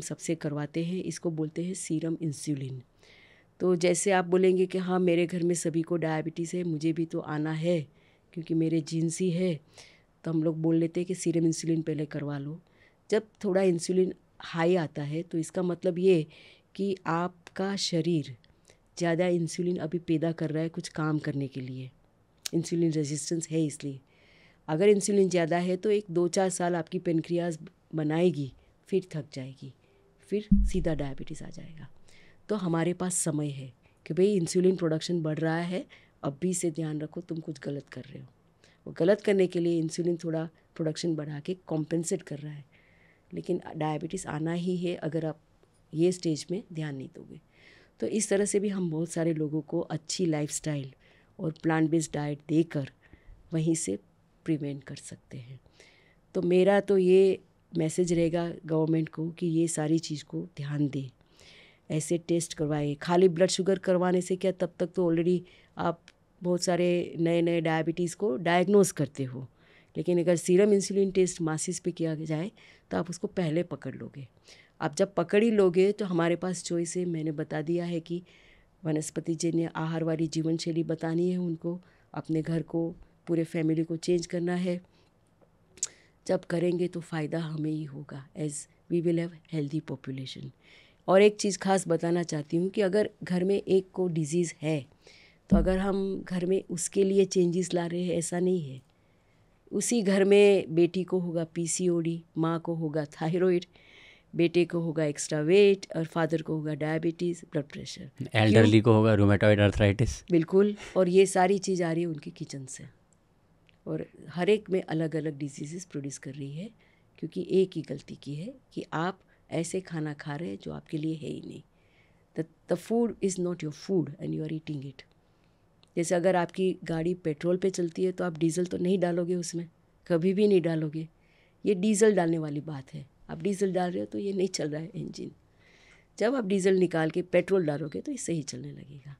सबसे करवाते हैं इसको बोलते हैं सीरम इंसुलिन तो जैसे आप बोलेंगे कि हाँ मेरे घर में सभी को डायबिटीज़ है मुझे भी तो आना है क्योंकि मेरे जीन्स ही है तो हम लोग बोल लेते हैं कि सीरम इंसुलिन पहले करवा लो जब थोड़ा इंसुलिन हाई आता है तो इसका मतलब ये कि आपका शरीर ज़्यादा इंसुलिन अभी पैदा कर रहा है कुछ काम करने के लिए इंसुलिन रेजिस्टेंस है इसलिए अगर इंसुलिन ज़्यादा है तो एक दो चार साल आपकी पेनक्रियाज बनाएगी फिर थक जाएगी फिर सीधा डायबिटीज़ आ जाएगा तो हमारे पास समय है कि भाई इंसुलिन प्रोडक्शन बढ़ रहा है अब भी इसे ध्यान रखो तुम कुछ गलत कर रहे हो वो गलत करने के लिए इंसुलिन थोड़ा प्रोडक्शन बढ़ा के कॉम्पेंसेट कर रहा है लेकिन डायबिटीज़ आना ही है अगर आप ये स्टेज में ध्यान नहीं दोगे तो इस तरह से भी हम बहुत सारे लोगों को अच्छी लाइफ और प्लांट बेस्ड डाइट देकर वहीं से प्रिवेंट कर सकते हैं तो मेरा तो ये मैसेज रहेगा गवर्नमेंट को कि ये सारी चीज़ को ध्यान दें ऐसे टेस्ट करवाए खाली ब्लड शुगर करवाने से क्या तब तक तो ऑलरेडी आप बहुत सारे नए नए डायबिटीज़ को डायग्नोस करते हो लेकिन अगर सीरम इंसुलिन टेस्ट मासिस पे किया जाए तो आप उसको पहले पकड़ लोगे आप जब पकड़ ही लोगे तो हमारे पास चॉइस है मैंने बता दिया है कि वनस्पति जन्य आहार वाली जीवन शैली बतानी है उनको अपने घर को पूरे फैमिली को चेंज करना है जब करेंगे तो फ़ायदा हमें ही होगा as we will have healthy population और एक चीज़ खास बताना चाहती हूँ कि अगर घर में एक को डिज़ीज़ है तो अगर हम घर में उसके लिए चेंजेस ला रहे हैं ऐसा नहीं है उसी घर में बेटी को होगा पी सी ओ डी माँ को होगा थायराइड बेटे को होगा एक्स्ट्रा वेट और फादर को होगा डायबिटीज़ ब्लड प्रेशर एल्डरली को होगा रोमेटॉइड अर्थराइटिस बिल्कुल और ये सारी चीज़ आ रही है उनके किचन से और हर एक में अलग अलग डिजीज़ प्रोड्यूस कर रही है क्योंकि एक ही गलती की है कि आप ऐसे खाना खा रहे हैं जो आपके लिए है ही नहीं the the food is not your food and you are eating it जैसे अगर आपकी गाड़ी पेट्रोल पे चलती है तो आप डीजल तो नहीं डालोगे उसमें कभी भी नहीं डालोगे ये डीजल डालने वाली बात है आप डीजल डाल रहे हो तो ये नहीं चल रहा है इंजन जब आप डीजल निकाल के पेट्रोल डालोगे तो ये सही चलने लगेगा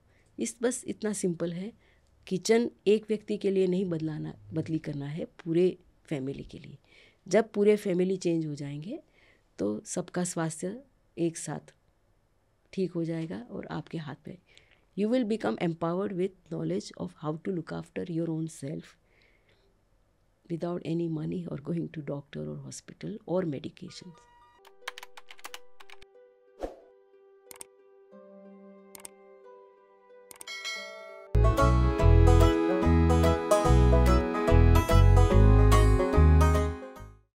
इस बस इतना सिंपल है किचन एक व्यक्ति के लिए नहीं बदलाना बदली करना है पूरे फैमिली के लिए जब पूरे फैमिली चेंज हो जाएंगे तो सबका स्वास्थ्य एक साथ ठीक हो जाएगा और आपके हाथ में you will become empowered with knowledge of how to look after your own self without any money और गोइंग टू डॉक्टर और हॉस्पिटल और मेडिकेशंस